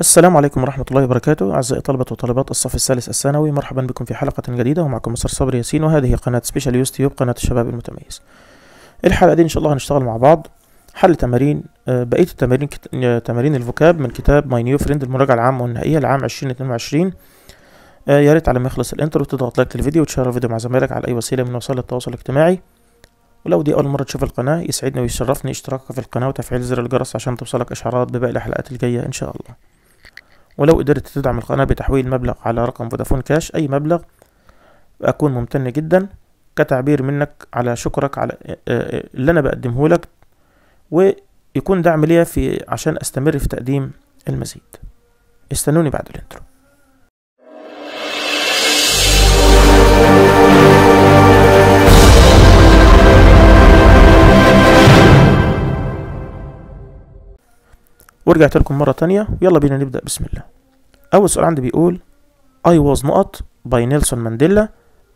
السلام عليكم ورحمة الله وبركاته أعزائي طلبة وطالبات الصف الثالث الثانوي مرحبا بكم في حلقة جديدة ومعكم مصر صبري ياسين وهذه قناة سبيشال يوستيوب قناة الشباب المتميز الحلقة دي إن شاء الله هنشتغل مع بعض حل تمارين آه، بقية التمارين آه، تمارين الفوكاب من كتاب ماي نيو فريند المراجعة العامة والنهائية لعام 2022 آه، يا ريت على ما يخلص الانترو تضغط لايك للفيديو وتشارك الفيديو مع زمايلك على أي وسيلة من وسائل التواصل الاجتماعي ولو دي أول مرة تشوف القناة يسعدني ويشرفني اشتراكك في القناة وتفعيل زر الجرس عشان توصلك إشعارات بباقي الحلقات الجاية إن شاء الله ولو قدرت تدعم القناة بتحويل مبلغ على رقم فودافون كاش أي مبلغ أكون ممتن جدا كتعبير منك على شكرك على آه، آه، اللي أنا بقدمه لك ويكون دعم ليا في عشان أستمر في تقديم المزيد استنوني بعد الانترو ورجعت لكم مرة تانية ويلا بينا نبدأ بسم الله أول سؤال عندي بيقول I was نقط by Nelson Mandela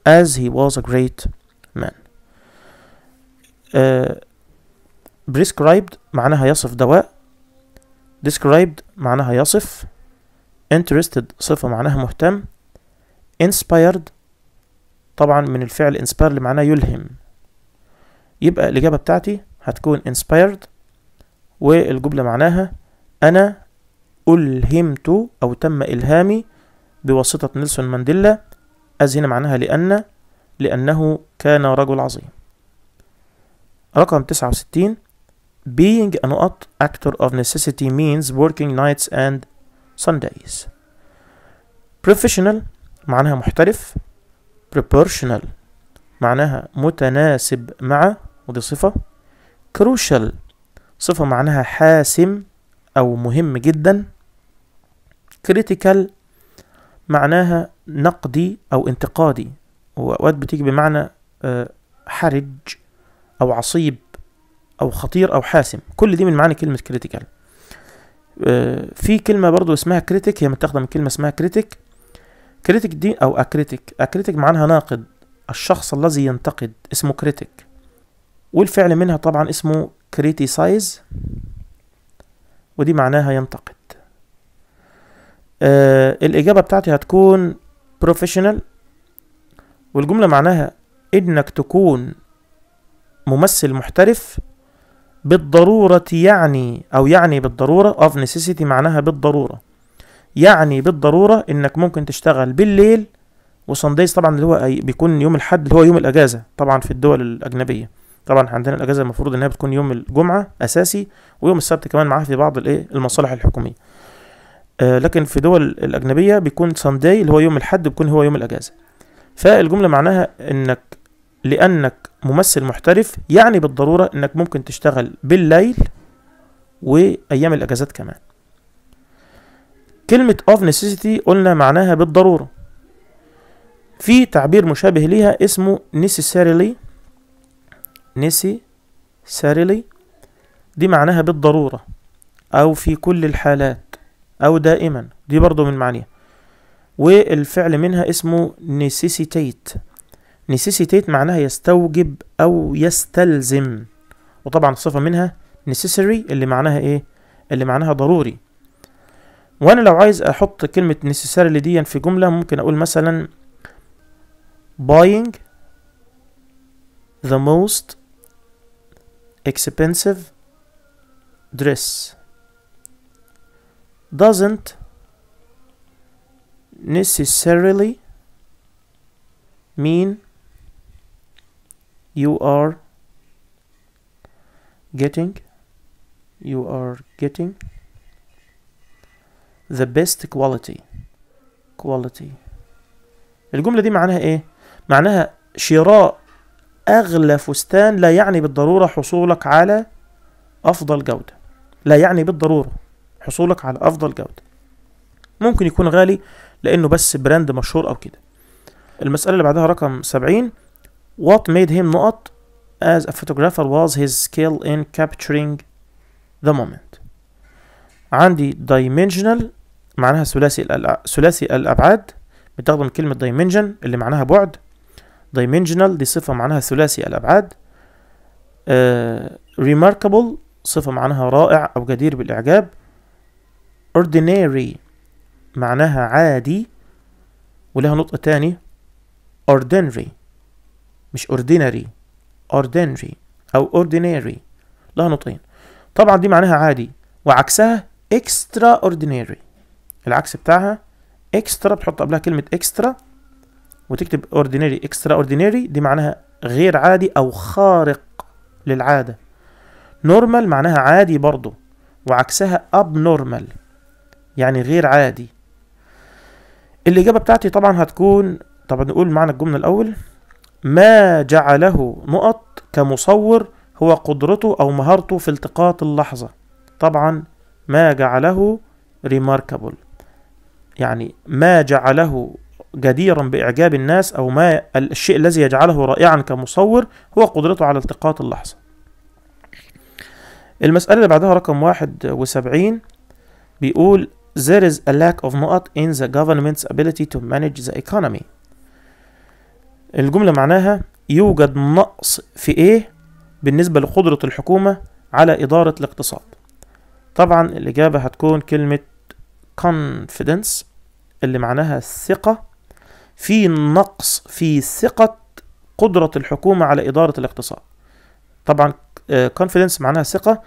as he was a great man uh, prescribed معناها يصف دواء described معناها يصف interested صفة معناها مهتم inspired طبعا من الفعل inspire اللي معناه يلهم يبقى الإجابة بتاعتي هتكون inspired والجملة معناها أنا ألهمت أو تم إلهامي بواسطة نيلسون مانديلا أز هنا معناها لأن لأنه كان رجل عظيم رقم 69 Being a not actor of necessity means working nights and Sundays Professional معناها محترف Proportional معناها متناسب مع ودي صفة Crucial صفة معناها حاسم أو مهم جدا critical معناها نقدي أو انتقادي وأوقات بتيجي بمعنى آه، حرج أو عصيب أو خطير أو حاسم كل دي من معنى كلمة critical آه، في كلمة برضو اسمها كريتيك هي متاخدة من كلمة اسمها كريتيك كريتيك دي أو أكريتيك أكريتيك معناها ناقد الشخص الذي ينتقد اسمه كريتيك والفعل منها طبعا اسمه كريتيسايز ودي معناها ينتقد آه الإجابة بتاعتي هتكون بروفيشنال والجملة معناها إنك تكون ممثل محترف بالضرورة يعني أو يعني بالضرورة of necessity معناها بالضرورة يعني بالضرورة إنك ممكن تشتغل بالليل وصنديز طبعا اللي هو بيكون يوم الحد اللي هو يوم الأجازة طبعا في الدول الأجنبية طبعا عندنا الاجازه المفروض انها بتكون يوم الجمعه اساسي ويوم السبت كمان معاه في بعض الايه المصالح الحكوميه آه لكن في دول الاجنبيه بيكون سانداي اللي هو يوم الحد بيكون هو يوم الاجازه فالجمله معناها انك لانك ممثل محترف يعني بالضروره انك ممكن تشتغل بالليل وايام الاجازات كمان كلمة of necessity قلنا معناها بالضرورة في تعبير مشابه ليها اسمه necessarily نسي سارلي دي معناها بالضرورة أو في كل الحالات أو دائما دي برضو من معنيها والفعل منها اسمه نسيسيتيت نسيسيتيت معناها يستوجب أو يستلزم وطبعا الصفة منها necessary اللي معناها ايه اللي معناها ضروري وانا لو عايز احط كلمة necessarily دي في جملة ممكن اقول مثلا buying the most expensive dress doesn't necessarily mean you are getting you are getting the best quality quality الجملة دي معناها ايه؟ معناها شراء أغلى فستان لا يعني بالضرورة حصولك على أفضل جودة لا يعني بالضرورة حصولك على أفضل جودة ممكن يكون غالي لأنه بس براند مشهور أو كده المسألة اللي بعدها رقم سبعين What made him not as a photographer was his skill in capturing the moment عندي dimensional معناها ثلاثي ثلاثي الأبعاد بتاخد من كلمة dimension اللي معناها بعد dimensional دي صفة معناها ثلاثي الأبعاد uh, remarkable صفة معناها رائع أو جدير بالإعجاب ordinary معناها عادي ولها نطق تاني ordinary مش ordinary ordinary أو ordinary لها نطقين طبعا دي معناها عادي وعكسها extraordinary العكس بتاعها extra بتحط قبلها كلمة extra وتكتب ordinary extraordinary دي معناها غير عادي او خارق للعاده normal معناها عادي برضه وعكسها abnormal يعني غير عادي الاجابه بتاعتي طبعا هتكون طبعا نقول معنى الجمله الاول ما جعله نقط كمصور هو قدرته او مهارته في التقاط اللحظه طبعا ما جعله remarkable يعني ما جعله جديرا بإعجاب الناس أو ما الشيء الذي يجعله رائعا كمصور هو قدرته على التقاط اللحظة المسألة اللي بعدها رقم واحد وسبعين بيقول there is a lack of نقط in the government's ability to manage the economy الجملة معناها يوجد نقص في ايه بالنسبة لقدرة الحكومة على إدارة الاقتصاد طبعا الإجابة هتكون كلمة confidence اللي معناها الثقة في نقص في ثقة قدرة الحكومة على إدارة الاقتصاد طبعا آه، confidence معناها ثقة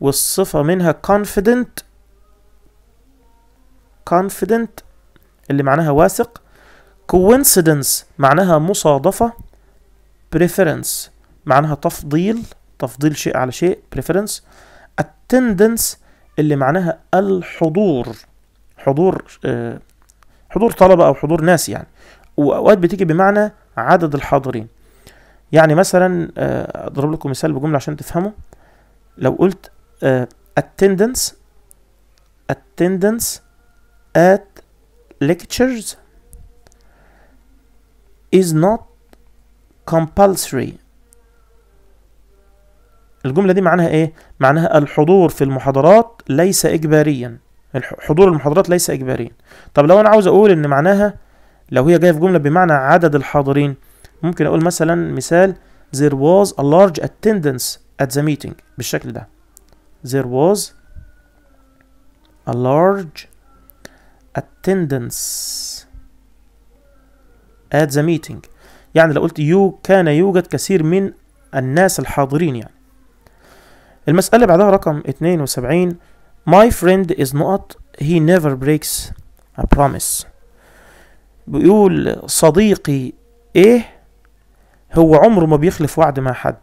والصفة منها confident confident اللي معناها واثق coincidence معناها مصادفة preference معناها تفضيل تفضيل شيء على شيء preference attendance اللي معناها الحضور حضور آه، حضور طلبه او حضور ناس يعني واوقات بتيجي بمعنى عدد الحاضرين يعني مثلا آه، اضرب لكم مثال بجمله عشان تفهموا لو قلت آه، attendance attendance at lectures is not compulsory الجملة دي معناها ايه؟ معناها الحضور في المحاضرات ليس اجباريا يعني حضور المحاضرات ليس إجباريا طب لو أنا عاوز أقول إن معناها لو هي جاية في جملة بمعنى عدد الحاضرين ممكن أقول مثلا مثال there was a large attendance at the meeting بالشكل ده there was a large attendance at the meeting يعني لو قلت يو كان يوجد كثير من الناس الحاضرين يعني المسألة بعدها رقم 72 My friend is not he never breaks a promise بيقول صديقي ايه هو عمره ما بيخلف وعد مع حد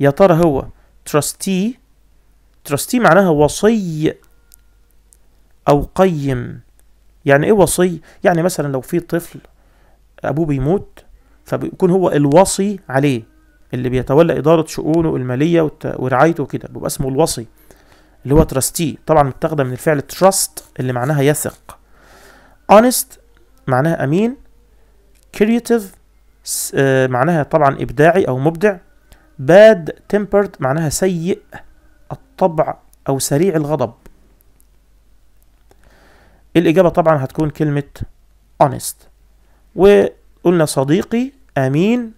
يا ترى هو trustee trustee معناها وصي او قيم يعني ايه وصي يعني مثلا لو في طفل ابوه بيموت فبيكون هو الوصي عليه اللي بيتولى اداره شؤونه الماليه ورعايته وكده بيبقى اسمه الوصي اللي هو تراستي طبعا متاخده من الفعل تراست اللي معناها يثق honest معناها امين creative آه، معناها طبعا ابداعي او مبدع bad tempered معناها سيء الطبع او سريع الغضب الاجابه طبعا هتكون كلمه honest وقلنا صديقي امين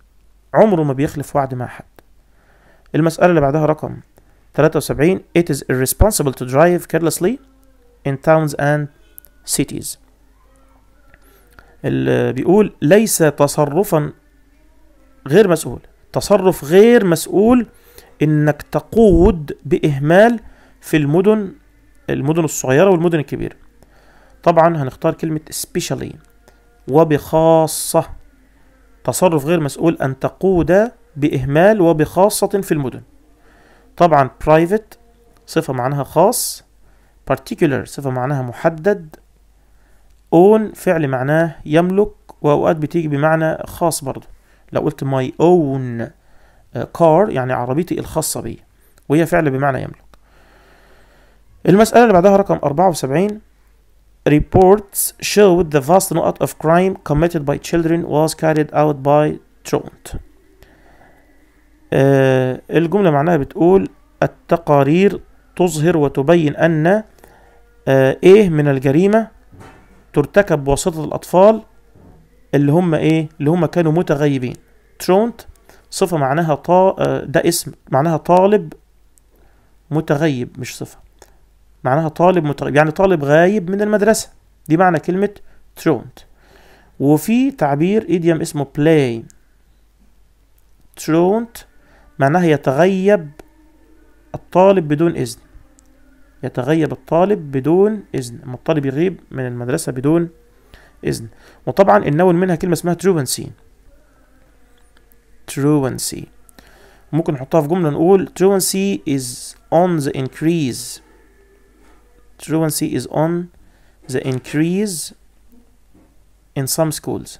عمره ما بيخلف وعد مع حد المساله اللي بعدها رقم 73 It is irresponsible to drive carelessly in towns and cities اللي بيقول ليس تصرفا غير مسؤول تصرف غير مسؤول انك تقود باهمال في المدن المدن الصغيره والمدن الكبيره طبعا هنختار كلمه especially وبخاصه تصرف غير مسؤول ان تقود باهمال وبخاصه في المدن طبعا private صفة معناها خاص particular صفة معناها محدد own فعل معناه يملك وأوقات بتيجي بمعنى خاص برضه لو قلت my own آه، car يعني عربيتي الخاصة بي وهي فعل بمعنى يملك المسألة اللي بعدها رقم 74 reports showed the vast amount of crime committed by children was carried out by truant آه، الجملة معناها بتقول التقارير تظهر وتبين أن آه، إيه من الجريمة ترتكب بواسطة الأطفال اللي هم إيه اللي هم كانوا متغيبين ترونت صفة معناها طا آه، ده اسم معناها طالب متغيب مش صفة معناها طالب متغيب يعني طالب غايب من المدرسة دي معنى كلمة ترونت وفي تعبير ايديم اسمه بلاي ترونت معناها يتغيب الطالب بدون إذن يتغيب الطالب بدون إذن أما الطالب يغيب من المدرسة بدون إذن وطبعا النون منها كلمة اسمها truancy truancy ممكن نحطها في جملة نقول truancy is on the increase truancy is on the increase in some schools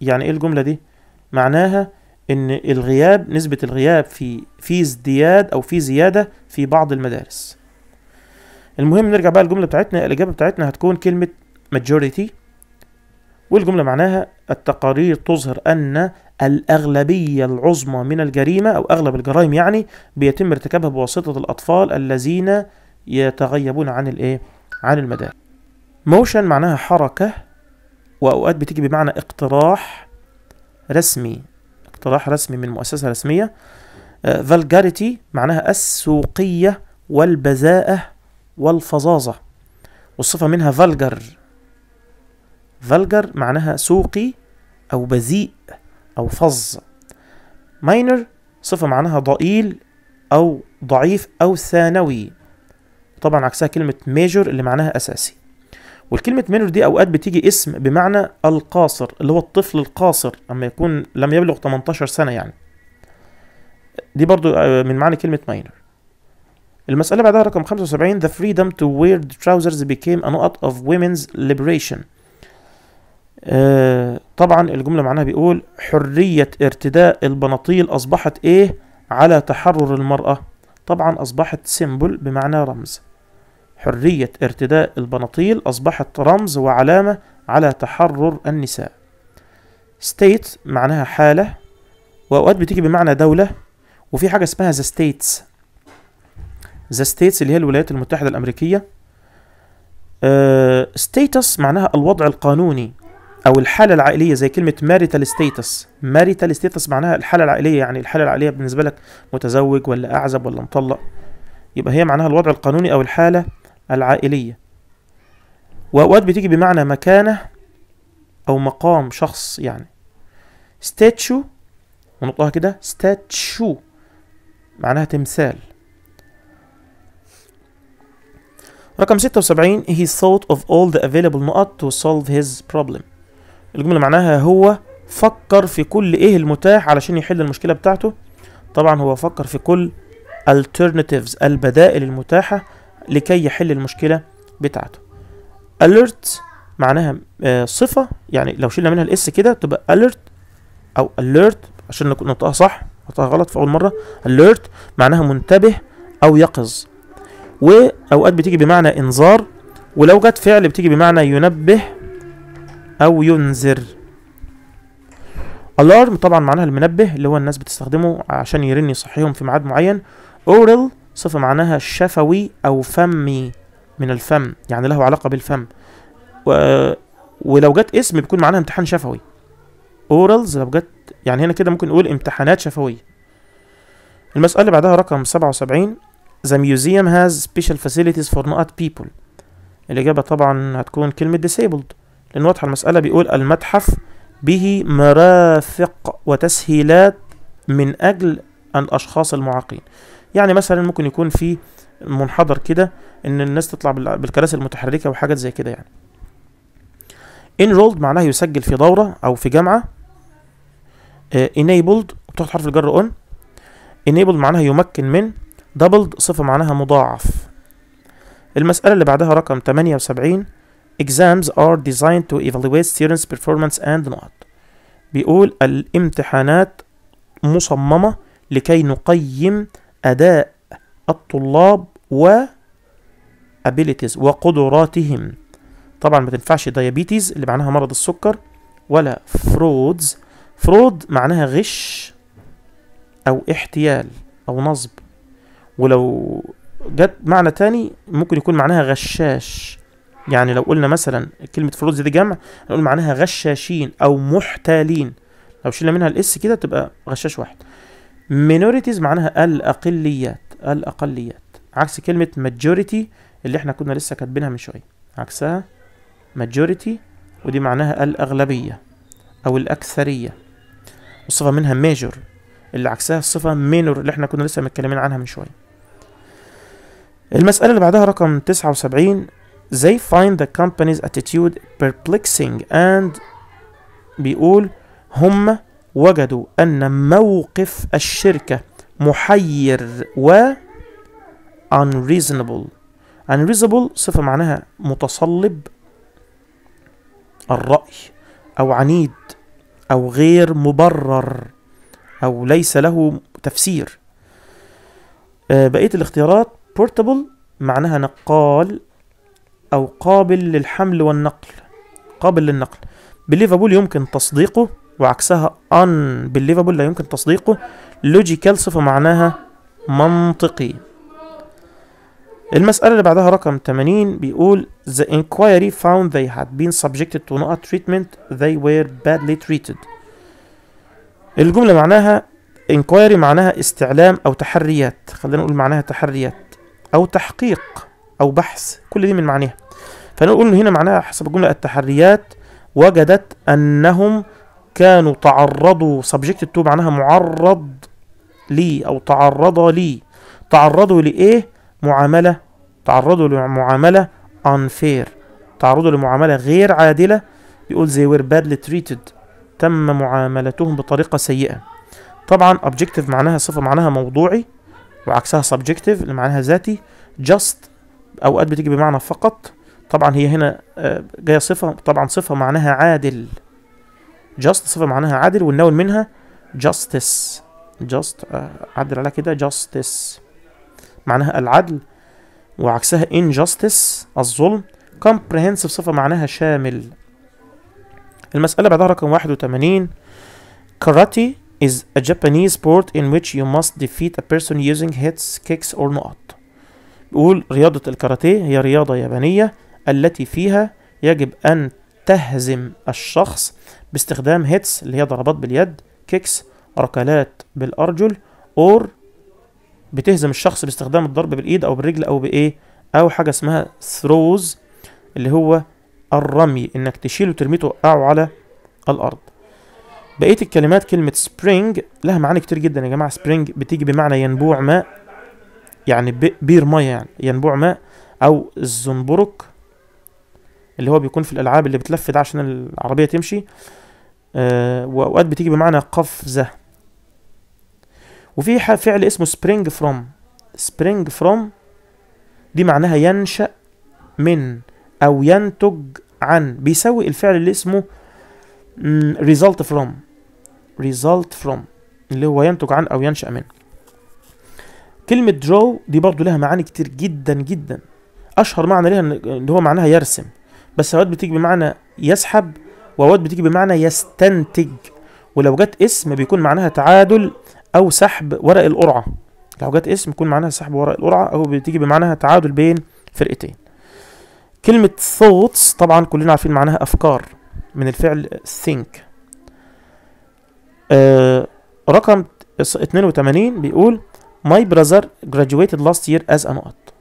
يعني ايه الجملة دي؟ معناها ان الغياب نسبه الغياب في في ازدياد او في زياده في بعض المدارس المهم نرجع بقى الجمله بتاعتنا الاجابه بتاعتنا هتكون كلمه majority والجمله معناها التقارير تظهر ان الاغلبيه العظمى من الجريمه او اغلب الجرائم يعني بيتم ارتكابها بواسطه الاطفال الذين يتغيبون عن الايه عن المدارس موشن معناها حركه واوقات بتيجي بمعنى اقتراح رسمي مصطلح رسمي من مؤسسة رسمية فالجاريتي آه، معناها السوقية والبذاءة والفظاظة والصفة منها فالجر فالجر معناها سوقي أو بذيء أو فظ ماينر صفة معناها ضئيل أو ضعيف أو ثانوي طبعا عكسها كلمة ميجور اللي معناها أساسي والكلمة منور دي أوقات بتيجي اسم بمعنى القاصر اللي هو الطفل القاصر أما يكون لم يبلغ 18 سنة يعني دي برضو آه، من معنى كلمة minor المسألة بعدها رقم 75 The freedom to wear the trousers became a note of women's liberation آه طبعا الجملة معناها بيقول حرية ارتداء البناطيل أصبحت إيه على تحرر المرأة طبعا أصبحت سيمبل بمعنى رمز حرية ارتداء البناطيل أصبحت رمز وعلامة على تحرر النساء ستيت معناها حالة وأوقات بتيجي بمعنى دولة وفي حاجة اسمها ذا ستيتس ذا ستيتس اللي هي الولايات المتحدة الأمريكية ستيتس آه، uh, معناها الوضع القانوني أو الحالة العائلية زي كلمة ماريتال ستيتس ماريتال ستيتس معناها الحالة العائلية يعني الحالة العائلية بالنسبة لك متزوج ولا أعزب ولا مطلق يبقى هي معناها الوضع القانوني أو الحالة العائلية وأوقات بتيجي بمعنى مكانة أو مقام شخص يعني ستاتشو ونقطها كده ستاتشو معناها تمثال رقم 76 he thought of all the available نقط to solve his problem الجملة معناها هو فكر في كل ايه المتاح علشان يحل المشكلة بتاعته طبعا هو فكر في كل alternatives البدائل المتاحة لكي يحل المشكلة بتاعته alert معناها آه، صفة يعني لو شلنا منها الاس كده تبقى alert او alert عشان نطقها صح نطقها غلط في اول مرة alert معناها منتبه او يقظ واوقات بتيجي بمعنى انذار ولو جت فعل بتيجي بمعنى ينبه او ينذر alarm طبعا معناها المنبه اللي هو الناس بتستخدمه عشان يرن يصحيهم في ميعاد معين oral صفة معناها شفوي أو فمي من الفم يعني له علاقة بالفم و... ولو جت اسم بيكون معناها امتحان شفوي اورالز لو جت يعني هنا كده ممكن نقول امتحانات شفوية المسألة اللي بعدها رقم سبعة وسبعين The museum has special facilities for not people الإجابة طبعا هتكون كلمة disabled لأن واضحة المسألة بيقول المتحف به مرافق وتسهيلات من أجل الأشخاص المعاقين يعني مثلا ممكن يكون في منحدر كده ان الناس تطلع بالكراسي المتحركه وحاجات زي كده يعني انرولد معناها يسجل في دوره او في جامعه انيبلد آه، بتاخد حرف الجر on انيبلد معناها يمكن من دبلد صفه معناها مضاعف المساله اللي بعدها رقم 78 exams are designed to evaluate students performance and not بيقول الامتحانات مصممه لكي نقيم أداء الطلاب و abilities وقدراتهم طبعا ما تنفعش diabetes اللي معناها مرض السكر ولا frauds فرود معناها غش أو احتيال أو نصب ولو جت معنى تاني ممكن يكون معناها غشاش يعني لو قلنا مثلا كلمة فرودز دي جمع نقول معناها غشاشين أو محتالين لو شلنا منها الاس كده تبقى غشاش واحد minorities معناها الأقليات الأقليات عكس كلمة majority اللي احنا كنا لسه كاتبينها من شوية عكسها majority ودي معناها الأغلبية أو الأكثرية الصفة منها major اللي عكسها الصفة minor اللي احنا كنا لسه متكلمين عنها من شوية المسألة اللي بعدها رقم 79 they find the company's attitude perplexing and بيقول هم وجدوا أن موقف الشركة محير و unreasonable unreasonable صفة معناها متصلب الرأي أو عنيد أو غير مبرر أو ليس له تفسير آه، بقية الاختيارات portable معناها نقال أو قابل للحمل والنقل قابل للنقل بليفابول يمكن تصديقه وعكسها unbelievable لا يمكن تصديقه logical صفة معناها منطقي المسألة اللي بعدها رقم 80 بيقول The inquiry found they had been subjected to not treatment they were badly treated الجملة معناها inquiry معناها استعلام أو تحريات خلينا نقول معناها تحريات أو تحقيق أو بحث كل دي من معناها فنقول هنا معناها حسب الجملة التحريات وجدت أنهم كانوا تعرضوا سبجكت تو معناها معرض لي أو تعرض لي تعرضوا لإيه؟ معاملة تعرضوا لمعاملة unfair تعرضوا لمعاملة غير عادلة بيقول they were badly treated تم معاملتهم بطريقة سيئة طبعا objective معناها صفة معناها موضوعي وعكسها subjective اللي معناها ذاتي just أوقات بتيجي بمعنى فقط طبعا هي هنا آه، جاية صفة طبعا صفة معناها عادل جاست صفة معناها عادل والنون منها جاستس آه، جاست عدل على كده جاستس معناها العدل وعكسها injustice الظلم comprehensive صفة معناها شامل المسألة بعدها رقم 81 كاراتي is a Japanese sport in which you must defeat a person using hits, kicks or not بيقول رياضة الكاراتيه هي رياضة يابانية التي فيها يجب أن تهزم الشخص باستخدام هيتس اللي هي ضربات باليد كيكس ركلات بالارجل اور بتهزم الشخص باستخدام الضرب بالايد او بالرجل او بايه او حاجه اسمها ثروز اللي هو الرمي انك تشيله وترميه توقعه على الارض بقيه الكلمات كلمه سبرينج لها معاني كتير جدا يا جماعه سبرينج بتيجي بمعنى ينبوع ماء يعني بير ميه يعني ينبوع ماء او الزنبرك اللي هو بيكون في الالعاب اللي بتلف ده عشان العربيه تمشي آه واوقات بتيجي بمعنى قفزه وفي فعل اسمه سبرينج فروم سبرينج فروم دي معناها ينشأ من أو ينتج عن بيساوي الفعل اللي اسمه result from result from اللي هو ينتج عن أو ينشأ من كلمة draw دي برضو لها معاني كتير جدا جدا أشهر معنى لها اللي هو معناها يرسم بس أوقات بتيجي بمعنى يسحب وأوقات بتيجي بمعنى يستنتج ولو جت اسم بيكون معناها تعادل أو سحب ورق القرعة لو جت اسم بيكون معناها سحب ورق القرعة أو بتيجي بمعناها تعادل بين فرقتين كلمة thoughts طبعا كلنا عارفين معناها أفكار من الفعل think آه رقم 82 بيقول My brother graduated last year as an art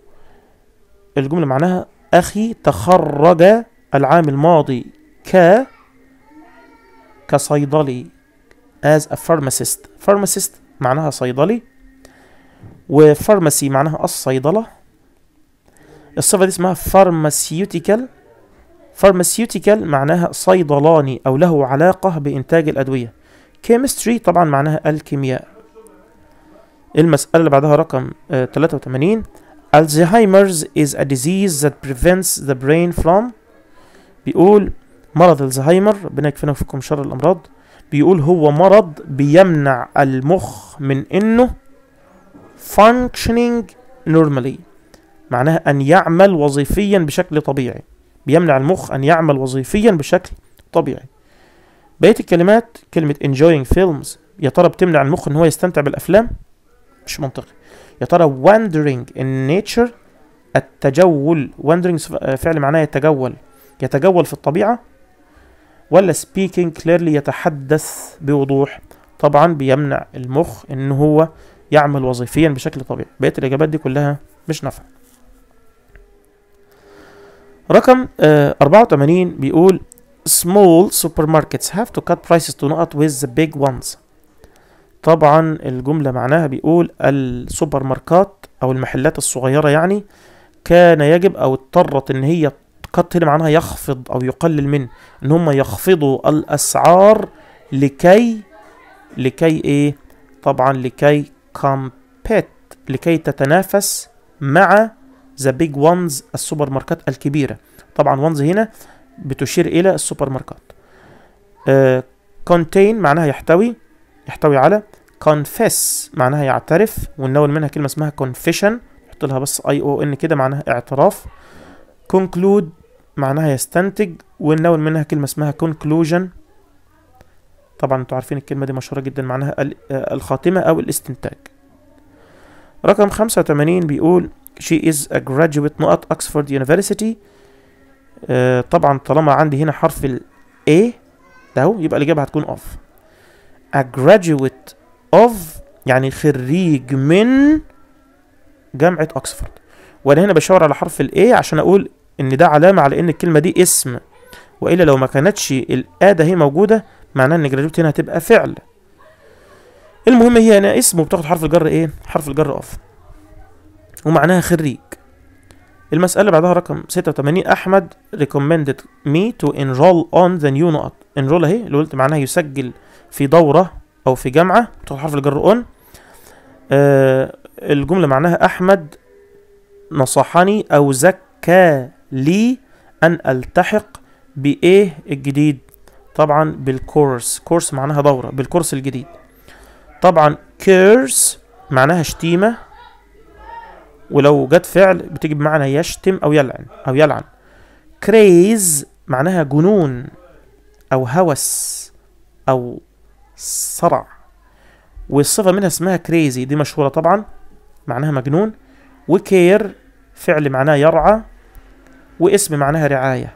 الجملة معناها أخي تخرج العام الماضي ك كصيدلي as a pharmacist pharmacist معناها صيدلي وفارماسي معناها الصيدلة الصفة دي اسمها pharmaceutical pharmaceutical معناها صيدلاني أو له علاقة بإنتاج الأدوية chemistry طبعا معناها الكيمياء المسألة اللي بعدها رقم 83 آه، الزهايمرز is a disease that prevents the brain from بيقول مرض الزهايمر ربنا يكفينا فيكم شر الامراض بيقول هو مرض بيمنع المخ من انه functioning normally معناها ان يعمل وظيفيا بشكل طبيعي بيمنع المخ ان يعمل وظيفيا بشكل طبيعي بقيه الكلمات كلمه enjoying films يا ترى بتمنع المخ ان هو يستمتع بالافلام مش منطقي يا ترى wandering in nature التجول wandering آه، فعل معناه يتجول يتجول في الطبيعة ولا speaking clearly يتحدث بوضوح طبعا بيمنع المخ ان هو يعمل وظيفيا بشكل طبيعي بقيت الاجابات دي كلها مش نافعه رقم آه 84 بيقول small supermarkets have to cut prices to not with the big ones طبعا الجملة معناها بيقول السوبر ماركات أو المحلات الصغيرة يعني كان يجب أو اضطرت إن هي قد هنا معناها يخفض أو يقلل من إن هم يخفضوا الأسعار لكي لكي إيه طبعا لكي كامبيت لكي تتنافس مع ذا بيج وانز السوبر ماركات الكبيرة طبعا وانز هنا بتشير إلى السوبر ماركات كونتين آه، uh, معناها يحتوي يحتوي على confess معناها يعترف وننول منها كلمة اسمها confession نحط لها بس اي او ان كده معناها اعتراف conclude معناها يستنتج وننول منها كلمة اسمها conclusion طبعا انتوا عارفين الكلمة دي مشهورة جدا معناها آه، الخاتمة او الاستنتاج رقم خمسة بيقول she is a graduate نقط Oxford University آه، طبعا طالما عندي هنا حرف ال A ده يبقى الإجابة هتكون off a graduate of يعني خريج من جامعة أكسفورد وأنا هنا بشاور على حرف الـ A عشان أقول إن ده علامة على إن الكلمة دي اسم وإلا لو ما كانتش الآدة هي موجودة معناها إن graduate هنا هتبقى فعل المهم هي هنا اسم وبتاخد حرف الجر إيه؟ حرف الجر أوف ومعناها خريج المسألة اللي بعدها رقم 86 أحمد recommended me to enroll on the new note enroll أهي اللي قلت معناها يسجل في دورة أو في جامعة تاخد حرف الجر أون آه الجملة معناها أحمد نصحني أو زكى لي أن ألتحق بإيه الجديد طبعا بالكورس كورس معناها دورة بالكورس الجديد طبعا كيرس معناها شتيمة ولو جت فعل بتيجي بمعنى يشتم أو يلعن أو يلعن كريز معناها جنون أو هوس أو صرع والصفة منها اسمها كريزي دي مشهورة طبعا معناها مجنون وكير فعل معناه يرعى واسم معناها رعاية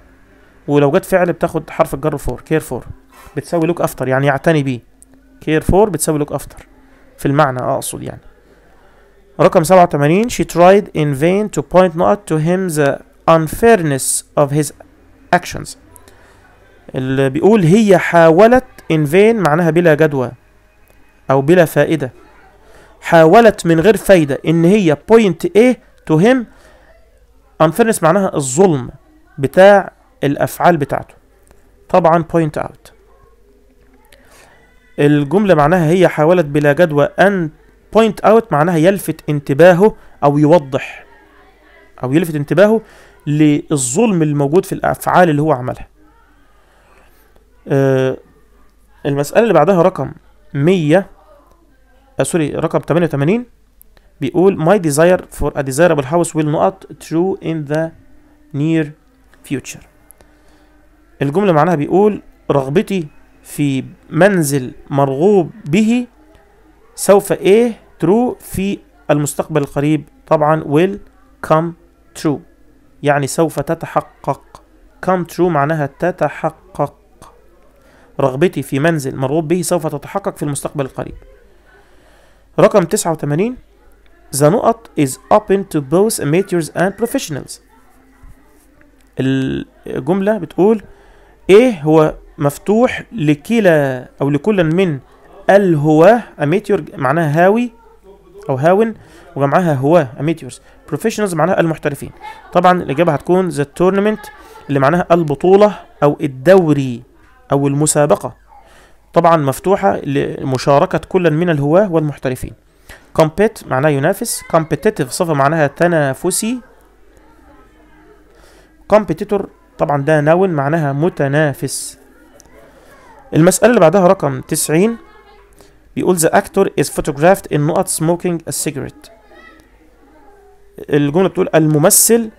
ولو جت فعل بتاخد حرف الجر فور كير فور بتساوي لوك افتر يعني يعتني بيه كير فور بتساوي لوك افتر في المعنى اقصد يعني رقم 87 she tried in vain to point out to him the unfairness of his actions اللي بيقول هي حاولت ان فين معناها بلا جدوى أو بلا فائدة حاولت من غير فايدة إن هي بوينت ايه to him unfairness معناها الظلم بتاع الأفعال بتاعته طبعا بوينت اوت الجملة معناها هي حاولت بلا جدوى أن بوينت اوت معناها يلفت انتباهه أو يوضح أو يلفت انتباهه للظلم الموجود في الأفعال اللي هو عملها آه، المسألة اللي بعدها رقم 100 آه سوري رقم 88 بيقول my desire for a desirable house will not true in the near future الجملة معناها بيقول رغبتي في منزل مرغوب به سوف ايه ترو في المستقبل القريب طبعا will come true يعني سوف تتحقق come true معناها تتحقق رغبتي في منزل مرغوب به سوف تتحقق في المستقبل القريب رقم 89 The نقط is open to both amateurs and professionals الجملة بتقول ايه هو مفتوح لكلا او لكل من الهواه اميتيور معناها هاوي او هاون وجمعها هواه اميتيورز بروفيشنالز معناها المحترفين طبعا الاجابه هتكون ذا تورنمنت اللي معناها البطوله او الدوري أو المسابقة طبعا مفتوحة لمشاركة كل من الهواة والمحترفين كومبيت معناه ينافس competitive صفة معناها تنافسي competitor طبعا ده نون معناها متنافس المسألة اللي بعدها رقم 90 بيقول the actor is photographed in not smoking a cigarette الجملة بتقول الممثل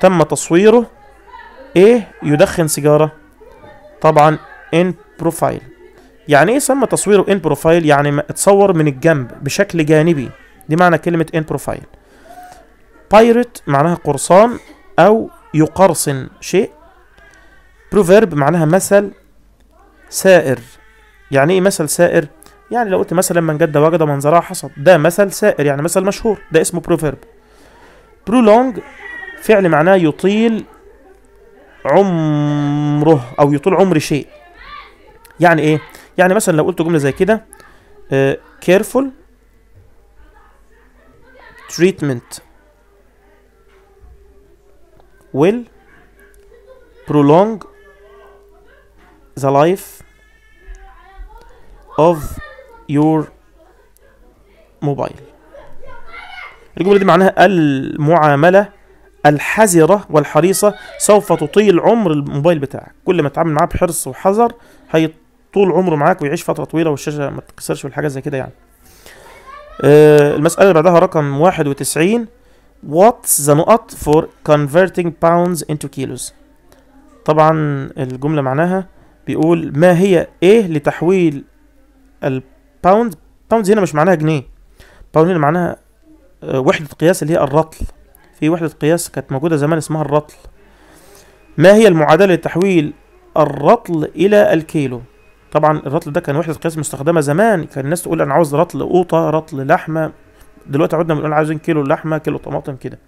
تم تصويره ايه يدخن سيجارة طبعا ان بروفايل يعني ايه سمى تصويره ان بروفايل يعني اتصور من الجنب بشكل جانبي دي معنى كلمه ان بروفايل بايرت معناها قرصان او يقرصن شيء بروفيرب معناها مثل سائر يعني ايه مثل سائر يعني لو قلت مثلا من جد وجد من زرع حصد ده مثل سائر يعني مثل مشهور ده اسمه بروفيرب برولونج فعل معناه يطيل عمره او يطول عمر شيء يعني ايه يعني مثلا لو قلت جمله زي كده آه، careful treatment will prolong the life of your موبايل الجملة دي معناها المعاملة الحذرة والحريصة سوف تطيل عمر الموبايل بتاعك كل ما تتعامل معاه بحرص وحذر هيطيل طول عمره معاك ويعيش فتره طويله والشاشه ما تتكسرش والحاجات زي كده يعني آه المساله اللي بعدها رقم 91 What's the نقط for converting pounds into kilos طبعا الجمله معناها بيقول ما هي ايه لتحويل الباوند باوند هنا مش معناها جنيه باوند هنا معناها آه، وحدة قياس اللي هي الرطل في وحدة قياس كانت موجودة زمان اسمها الرطل ما هي المعادلة لتحويل الرطل إلى الكيلو طبعا الرطل ده كان وحده قياس مستخدمه زمان كان الناس تقول انا عاوز رطل قوطه رطل لحمه دلوقتي عدنا بنقول عاوزين كيلو لحمه كيلو طماطم كده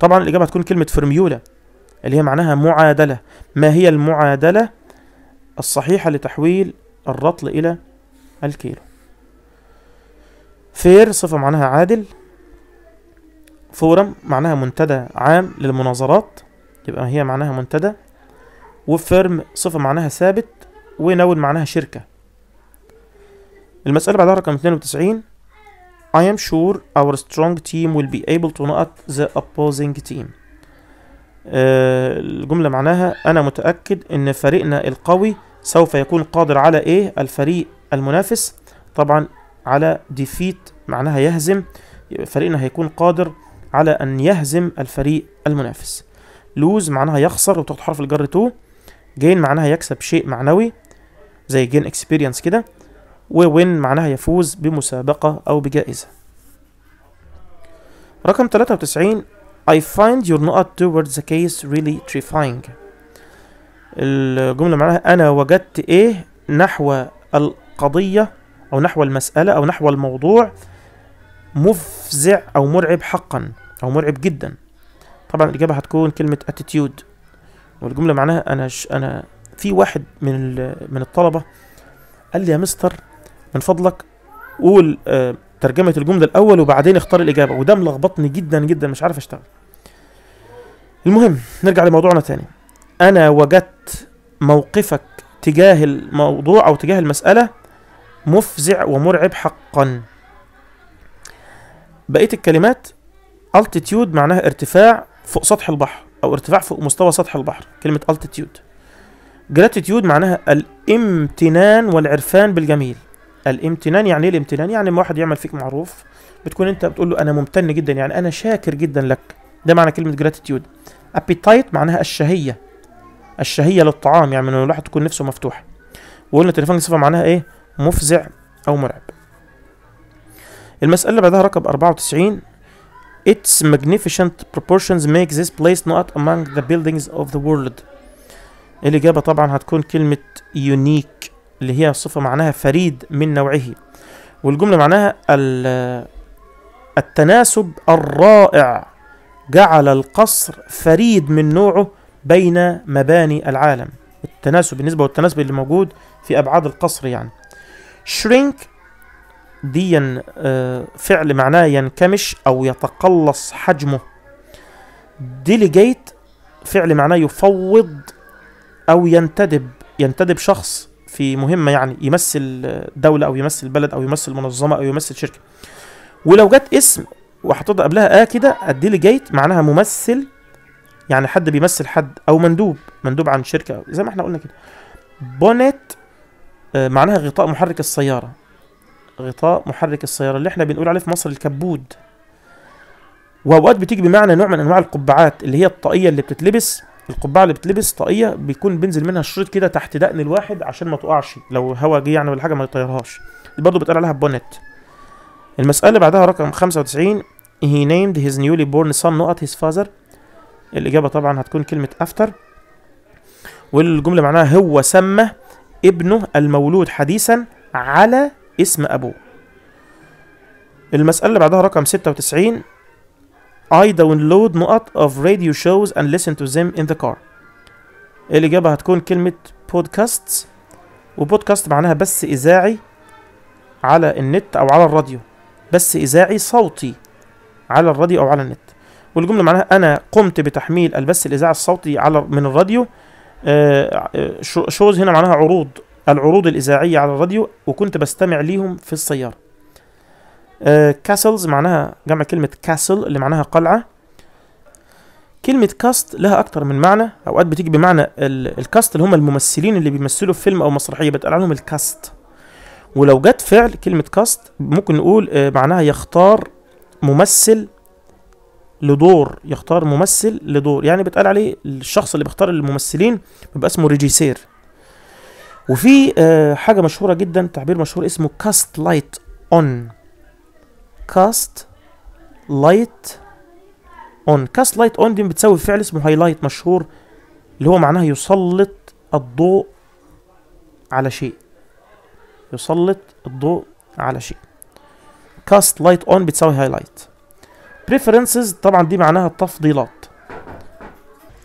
طبعا الاجابه هتكون كلمه فرميولا اللي هي معناها معادله ما هي المعادله الصحيحه لتحويل الرطل الى الكيلو فير صفه معناها عادل فورم معناها منتدى عام للمناظرات يبقى هي معناها منتدى وفيرم صفه معناها ثابت ونون معناها شركة المسألة بعدها رقم 92 I am sure our strong team will be able to knock the opposing team آه الجملة معناها أنا متأكد إن فريقنا القوي سوف يكون قادر على إيه الفريق المنافس طبعا على defeat معناها يهزم فريقنا هيكون قادر على أن يهزم الفريق المنافس lose معناها يخسر وتحط حرف الجر تو gain معناها يكسب شيء معنوي زي جين اكسبيرينس كده ووين معناها يفوز بمسابقة أو بجائزة رقم 93 I find your not towards the case really terrifying الجملة معناها أنا وجدت إيه نحو القضية أو نحو المسألة أو نحو الموضوع مفزع أو مرعب حقا أو مرعب جدا طبعا الإجابة هتكون كلمة attitude والجملة معناها أنا ش... أنا في واحد من من الطلبه قال لي يا مستر من فضلك قول آه، ترجمه الجمله الاول وبعدين اختار الاجابه وده ملخبطني جدا جدا مش عارف اشتغل المهم نرجع لموضوعنا تاني انا وجدت موقفك تجاه الموضوع او تجاه المساله مفزع ومرعب حقا بقيه الكلمات altitude معناها ارتفاع فوق سطح البحر او ارتفاع فوق مستوى سطح البحر كلمه altitude جراتيتيود معناها الامتنان والعرفان بالجميل الامتنان يعني ايه الامتنان يعني لما واحد يعمل فيك معروف بتكون انت بتقول له انا ممتن جدا يعني انا شاكر جدا لك ده معنى كلمه جراتيتيود ابيتايت معناها الشهيه الشهيه للطعام يعني ان الواحد تكون نفسه مفتوح وقلنا تليفون صفه معناها ايه مفزع او مرعب المساله اللي بعدها رقم 94 Its magnificent proportions make this place not among the buildings of the world الإجابة طبعا هتكون كلمة يونيك اللي هي صفة معناها فريد من نوعه والجملة معناها التناسب الرائع جعل القصر فريد من نوعه بين مباني العالم التناسب النسبة والتناسب اللي موجود في أبعاد القصر يعني shrink دي آه، فعل معناه ينكمش أو يتقلص حجمه ديليجيت فعل معناه يفوض او ينتدب ينتدب شخص في مهمه يعني يمثل دوله او يمثل بلد او يمثل منظمه او يمثل شركه ولو جت اسم وحطيت قبلها اه كده الديليجيت معناها ممثل يعني حد بيمثل حد او مندوب مندوب عن شركه زي ما احنا قلنا كده بونت آه، معناها غطاء محرك السياره غطاء محرك السياره اللي احنا بنقول عليه في مصر الكبود واوقات بتيجي بمعنى نوع من انواع القبعات اللي هي الطاقيه اللي بتتلبس القبعه اللي بتلبس طاقيه بيكون بينزل منها الشريط كده تحت دقن الواحد عشان ما تقعش لو هوا جه يعني ولا حاجه ما يطيرهاش برضه بيتقال عليها بونت المساله اللي بعدها رقم 95 he named his newly born son not his father الإجابة طبعا هتكون كلمة after والجملة معناها هو سمى ابنه المولود حديثا على اسم أبوه المسألة اللي بعدها رقم 96 I download نقط of radio shows and listen to them in the car الإجابة هتكون كلمة بودكاست وبودكاست معناها بس إذاعي على النت أو على الراديو بس إذاعي صوتي على الراديو أو على النت والجملة معناها أنا قمت بتحميل البث الإذاعي الصوتي على من الراديو آه، آه، شوز هنا معناها عروض العروض الإذاعية على الراديو وكنت بستمع ليهم في السيارة كاسلز آه، معناها جمع كلمة كاسل اللي معناها قلعة كلمة كاست لها أكتر من معنى أوقات بتيجي بمعنى الكاست اللي هم الممثلين اللي بيمثلوا في فيلم أو مسرحية بتقال عليهم الكاست ولو جت فعل كلمة كاست ممكن نقول آه، معناها يختار ممثل لدور يختار ممثل لدور يعني بتقال عليه الشخص اللي بيختار الممثلين بيبقى اسمه ريجيسير وفي آه، حاجة مشهورة جدا تعبير مشهور اسمه كاست لايت اون كاست لايت اون كاست لايت اون دي بتساوي فعل اسمه هايلايت مشهور اللي هو معناها يسلط الضوء على شيء يسلط الضوء على شيء كاست لايت اون بتساوي هايلايت preferences طبعا دي معناها التفضيلات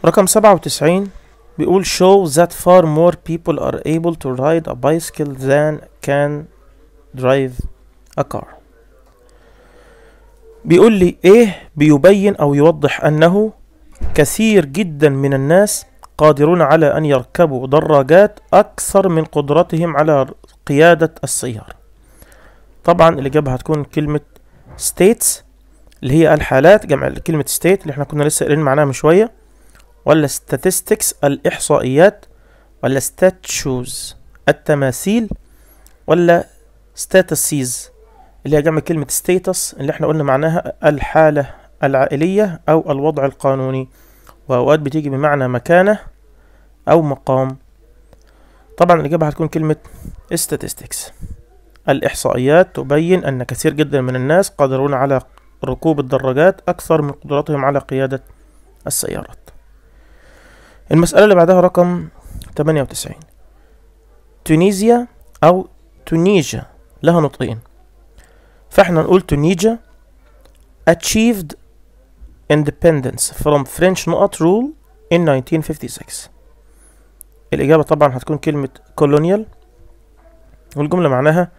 رقم 97 بيقول show that far more people are able to ride a bicycle than can drive a car بيقول لي ايه بيبين او يوضح انه كثير جدا من الناس قادرون على ان يركبوا دراجات اكثر من قدرتهم على قيادة السيارة طبعا الاجابة هتكون كلمة states اللي هي الحالات جمع كلمة state اللي احنا كنا لسه قايلين معناها من شوية ولا statistics الاحصائيات ولا statues التماثيل ولا statuses اللي هي جمع كلمة status اللي احنا قلنا معناها الحالة العائلية أو الوضع القانوني وأوقات بتيجي بمعنى مكانة أو مقام طبعا الإجابة هتكون كلمة statistics الإحصائيات تبين أن كثير جدا من الناس قادرون على ركوب الدراجات أكثر من قدرتهم على قيادة السيارات المسألة اللي بعدها رقم 98 تونيزيا أو تونيجيا لها نطقين فاحنا نقول تونيجا achieved independence from French نقط rule in 1956 الإجابة طبعا هتكون كلمة colonial والجملة معناها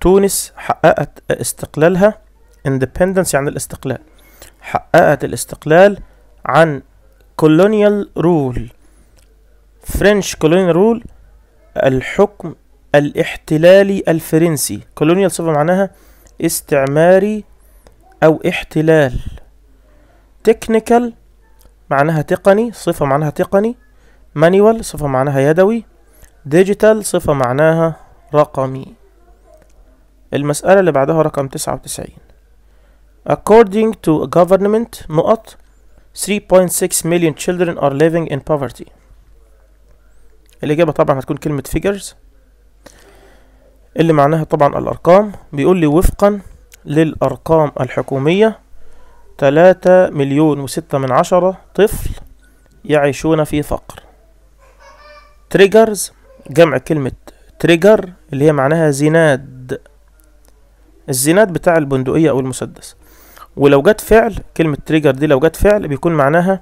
تونس حققت استقلالها independence يعني الاستقلال حققت الاستقلال عن colonial rule French colonial rule الحكم الاحتلالي الفرنسي colonial صفة معناها استعماري أو احتلال تكنيكال معناها تقني صفة معناها تقني مانيوال صفة معناها يدوي ديجيتال صفة معناها رقمي المسألة اللي بعدها رقم تسعة وتسعين According to a government نقط 3.6 million children are living in poverty الإجابة طبعا هتكون كلمة figures اللي معناها طبعا الأرقام بيقول لي وفقا للأرقام الحكومية تلاتة مليون وستة من عشرة طفل يعيشون في فقر تريجرز جمع كلمة تريجر اللي هي معناها زناد الزناد بتاع البندقية أو المسدس ولو جت فعل كلمة تريجر دي لو جت فعل بيكون معناها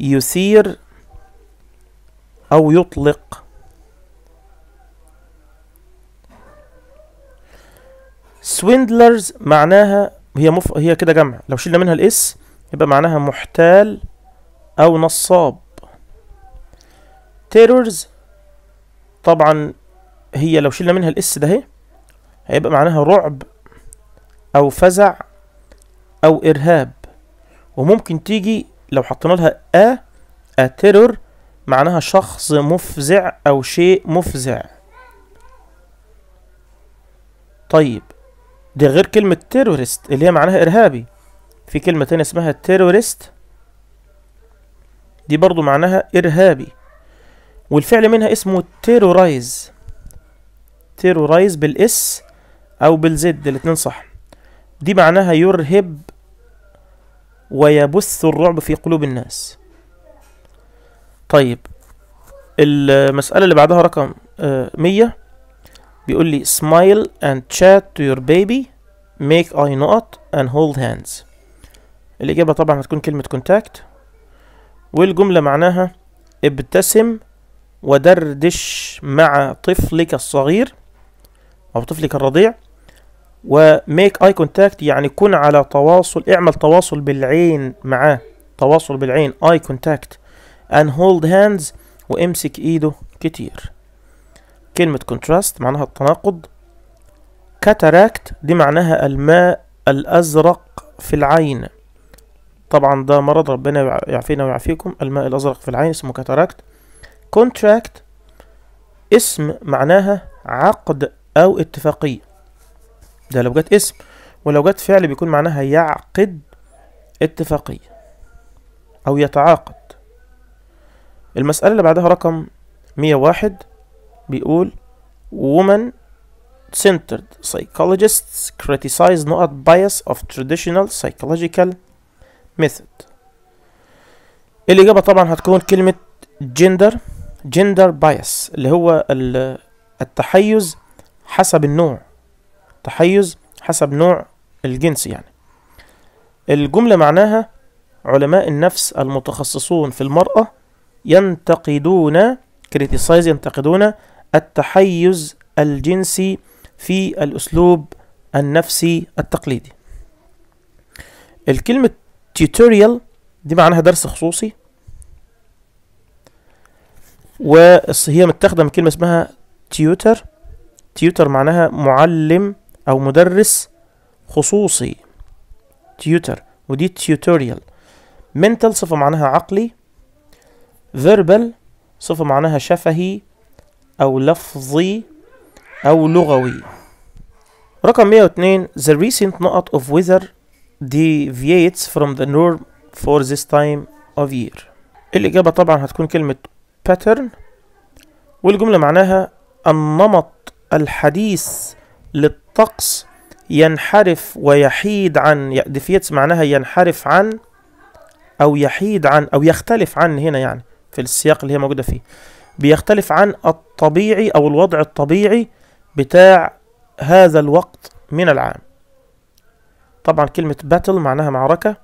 يثير أو يطلق سويندلرز معناها هي مف... هي كده جمع لو شلنا منها الاس يبقى معناها محتال او نصاب تيرورز طبعا هي لو شلنا منها الاس ده هيبقى معناها رعب او فزع او ارهاب وممكن تيجي لو حطينا لها ا تيرور معناها شخص مفزع او شيء مفزع طيب ده غير كلمة تيرورست اللي هي معناها إرهابي في كلمة تانية اسمها تيرورست دي برضو معناها إرهابي والفعل منها اسمه تيرورايز تيرورايز بالإس أو بالزد الاتنين صح دي معناها يرهب ويبث الرعب في قلوب الناس طيب المسألة اللي بعدها رقم آه، مية بيقول لي smile and chat to your baby make eye نقط and hold hands الإجابة طبعا هتكون كلمة contact والجملة معناها ابتسم ودردش مع طفلك الصغير أو طفلك الرضيع و make eye contact يعني كن على تواصل اعمل تواصل بالعين معاه تواصل بالعين eye contact and hold hands وامسك ايده كتير كلمة contrast معناها التناقض cataract دي معناها الماء الأزرق في العين طبعا ده مرض ربنا يعفينا ويعافيكم الماء الأزرق في العين اسمه cataract contract اسم معناها عقد أو اتفاقية ده لو جت اسم ولو جت فعل بيكون معناها يعقد اتفاقية أو يتعاقد المسألة اللي بعدها رقم 101 واحد بيقول women centered psychologists criticize نقط bias of traditional psychological method الإجابة طبعا هتكون كلمة gender gender bias اللي هو التحيز حسب النوع تحيز حسب نوع الجنس يعني الجملة معناها علماء النفس المتخصصون في المرأة ينتقدون كريتيسايز ينتقدون التحيز الجنسي في الأسلوب النفسي التقليدي الكلمة tutorial دي معناها درس خصوصي وهي متاخدة من كلمة اسمها تيوتر تيوتر معناها معلم أو مدرس خصوصي تيوتر ودي تيوتوريال mental صفة معناها عقلي verbal صفة معناها شفهي أو لفظي أو لغوي رقم 102 The recent نقط of weather deviates from the norm for this time of year الإجابة طبعا هتكون كلمة pattern والجملة معناها النمط الحديث للطقس ينحرف ويحيد عن ديفيتس معناها ينحرف عن أو يحيد عن أو يختلف عن هنا يعني في السياق اللي هي موجودة فيه بيختلف عن الطبيعي أو الوضع الطبيعي بتاع هذا الوقت من العام طبعا كلمة باتل معناها معركة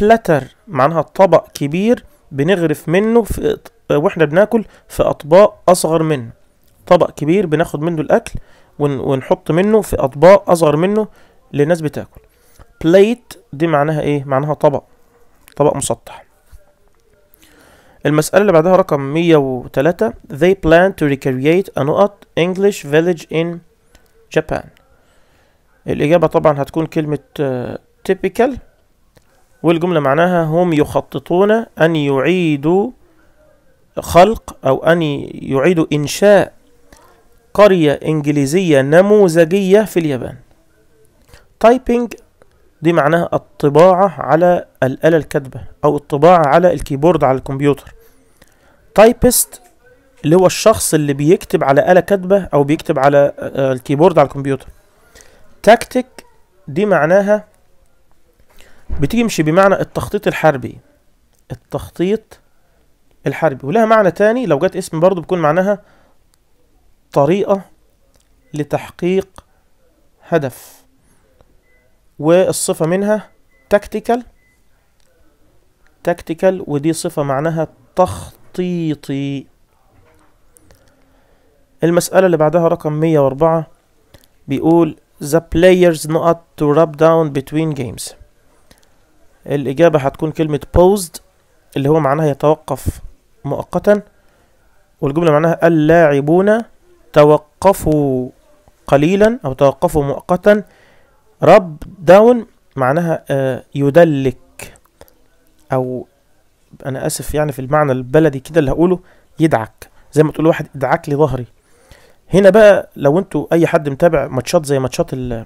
بلاتر معناها طبق كبير بنغرف منه في واحنا بناكل في أطباق أصغر منه طبق كبير بناخد منه الأكل ونحط منه في أطباق أصغر منه للناس بتاكل بليت دي معناها إيه؟ معناها طبق طبق مسطح المسألة اللي بعدها رقم 103 they plan to recreate a نقط English village in Japan الإجابة طبعا هتكون كلمة آه، typical والجملة معناها هم يخططون أن يعيدوا خلق أو أن يعيدوا إنشاء قرية إنجليزية نموذجية في اليابان typing دي معناها الطباعة على الآلة الكاتبة أو الطباعة على الكيبورد على الكمبيوتر التايبست اللي هو الشخص اللي بيكتب على آلة كاتبة أو بيكتب على آه، آه، الكيبورد على الكمبيوتر تاكتيك دي معناها بتمشي بمعنى التخطيط الحربي التخطيط الحربي ولها معنى تاني لو جت اسم برضو بيكون معناها طريقة لتحقيق هدف والصفة منها تاكتيكال تاكتيكال ودي صفة معناها تخطيط التخطيطي المسألة اللي بعدها رقم 104 بيقول the players not to rub down between games الإجابة هتكون كلمة paused اللي هو معناها يتوقف مؤقتا والجملة معناها اللاعبون توقفوا قليلا أو توقفوا مؤقتا rub داون معناها آه، يدلك أو انا اسف يعني في المعنى البلدي كده اللي هقوله يدعك زي ما تقول واحد ادعك لي ظهري هنا بقى لو انتوا اي حد متابع ماتشات زي ماتشات اللي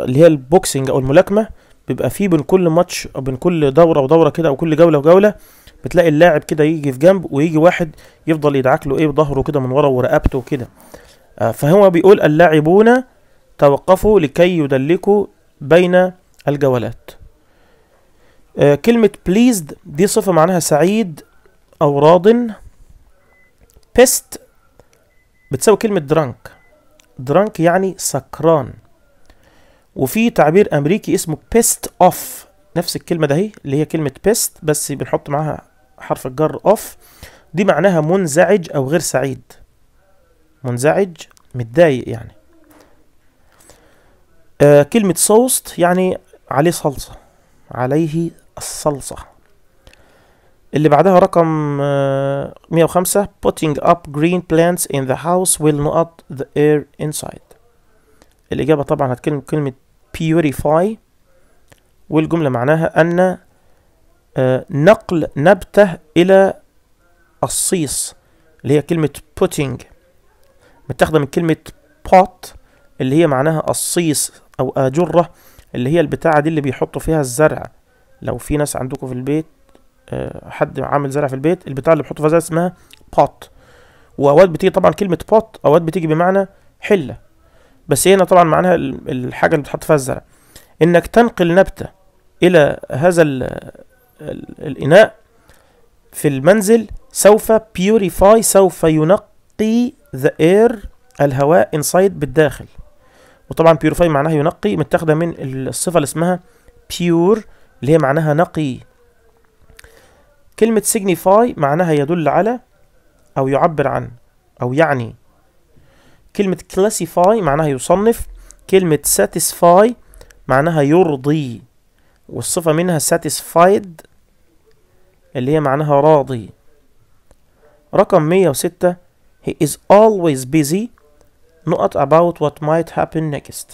هي البوكسنج او الملاكمه بيبقى فيه بين كل ماتش او بين كل دوره ودوره كده او كل جوله وجوله بتلاقي اللاعب كده يجي في جنب ويجي واحد يفضل يدعك له ايه بظهره كده من ورا ورقبته وكده آه، فهو بيقول اللاعبون توقفوا لكي يدلكوا بين الجولات آه كلمة pleased دي صفة معناها سعيد أو راض pissed بتساوي كلمة drunk drunk يعني سكران وفي تعبير أمريكي اسمه pissed off نفس الكلمة ده هي اللي هي كلمة pissed بس بنحط معاها حرف الجر off دي معناها منزعج أو غير سعيد منزعج متضايق يعني آه كلمة صوست يعني عليه صلصة عليه الصلصة اللي بعدها رقم 105 آه، putting up green plants in the house will not the air inside الإجابة طبعا هتكلم كلمة purify والجملة معناها أن آه، نقل نبتة إلى الصيص اللي هي كلمة putting متاخدة من كلمة pot اللي هي معناها الصيص أو آجرة اللي هي البتاعة دي اللي بيحطوا فيها الزرع لو في ناس عندكم في البيت آه، حد عامل زرع في البيت البتاع اللي بحط فيها زرع اسمها بوت واوقات بتيجي طبعا كلمه بوت اوقات بتيجي بمعنى حله بس هنا طبعا معناها الحاجه اللي بتحط فيها الزرع انك تنقل نبته الى هذا الـ الـ الاناء في المنزل سوف بيوريفاي سوف ينقي the air الهواء inside بالداخل وطبعا بيوريفاي معناها ينقي متاخده من الصفه اللي اسمها pure اللي هي معناها نقي كلمة signify معناها يدل على أو يعبر عن أو يعني كلمة classify معناها يصنف كلمة satisfy معناها يرضي والصفة منها satisfied اللي هي معناها راضي رقم 106 he is always busy not about what might happen next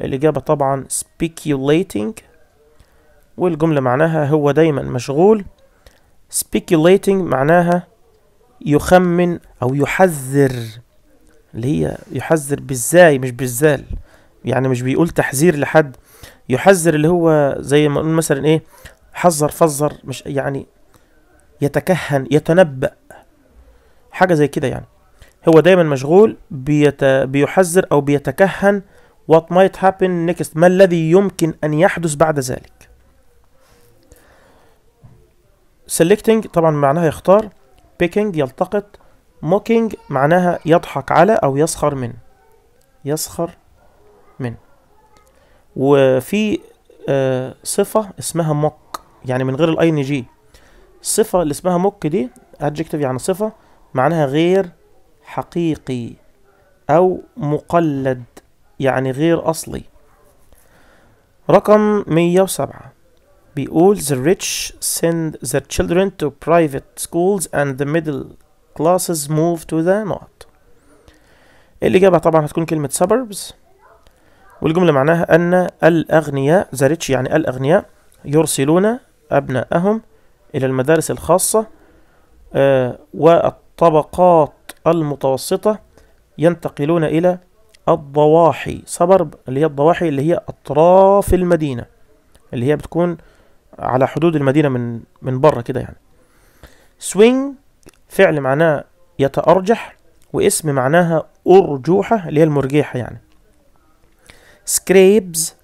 الإجابة طبعا speculating والجملة معناها هو دايما مشغول speculating معناها يخمن أو يحذر اللي هي يحذر بالزاي مش بالزال يعني مش بيقول تحذير لحد يحذر اللي هو زي ما نقول مثلا ايه حذر فذر مش يعني يتكهن يتنبأ حاجة زي كده يعني هو دايما مشغول بيت... بيحذر أو بيتكهن what might happen next ما الذي يمكن أن يحدث بعد ذلك سيلكتنج طبعا معناها يختار بيكينج يلتقط موكينج معناها يضحك على أو يسخر من يسخر من وفي آه، صفة اسمها موك يعني من غير الاي ان جي الصفة اللي اسمها موك دي adjective يعني صفة معناها غير حقيقي أو مقلد يعني غير أصلي رقم 107 بيقول the rich send their children to private schools and the middle classes move to the north الإجابة طبعا هتكون كلمة suburbs والجملة معناها أن الأغنياء the rich يعني الأغنياء يرسلون أبناءهم إلى المدارس الخاصة آه، والطبقات المتوسطة ينتقلون إلى الضواحي suburb اللي هي الضواحي اللي هي أطراف المدينة اللي هي بتكون على حدود المدينة من من بره كده يعني سوينج فعل معناه يتأرجح واسم معناها أرجوحة اللي هي المرجيحة يعني سكريبز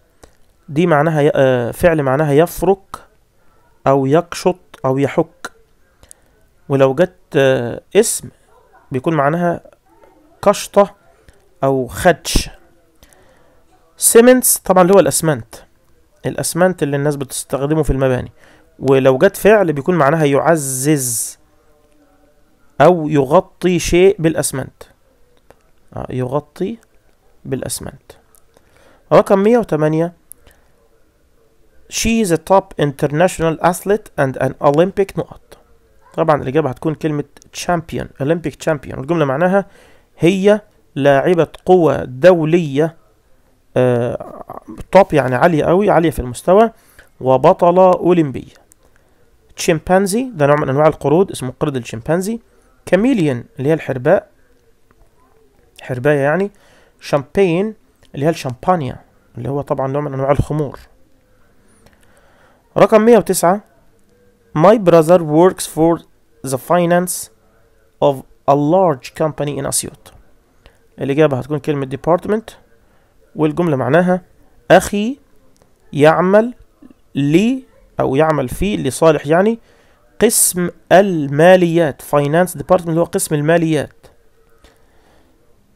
دي معناها آه، فعل معناها يفرك أو يقشط أو يحك ولو جت آه، اسم بيكون معناها قشطة أو خدش سيمنتس طبعا اللي هو الأسمنت الاسمنت اللي الناس بتستخدمه في المباني ولو جت فعل بيكون معناها يعزز او يغطي شيء بالاسمنت آه، يغطي بالاسمنت رقم 108 She is a top international athlete and an Olympic نقط طبعا الإجابة هتكون كلمة champion Olympic champion الجملة معناها هي لاعبة قوة دولية توب آه، يعني عالية قوي عالية في المستوى وبطلة أولمبية تشمبانزي ده نوع من أنواع القرود اسمه قرد الشمبانزي كاميليون اللي هي الحرباء حرباية يعني شامبين اللي هي الشامبانيا اللي هو طبعا نوع من أنواع الخمور رقم 109 My brother works for the finance of a large company in Asyut الإجابة هتكون كلمة department والجملة معناها أخي يعمل لي أو يعمل في لصالح يعني قسم الماليات فاينانس ديبارتمنت اللي هو قسم الماليات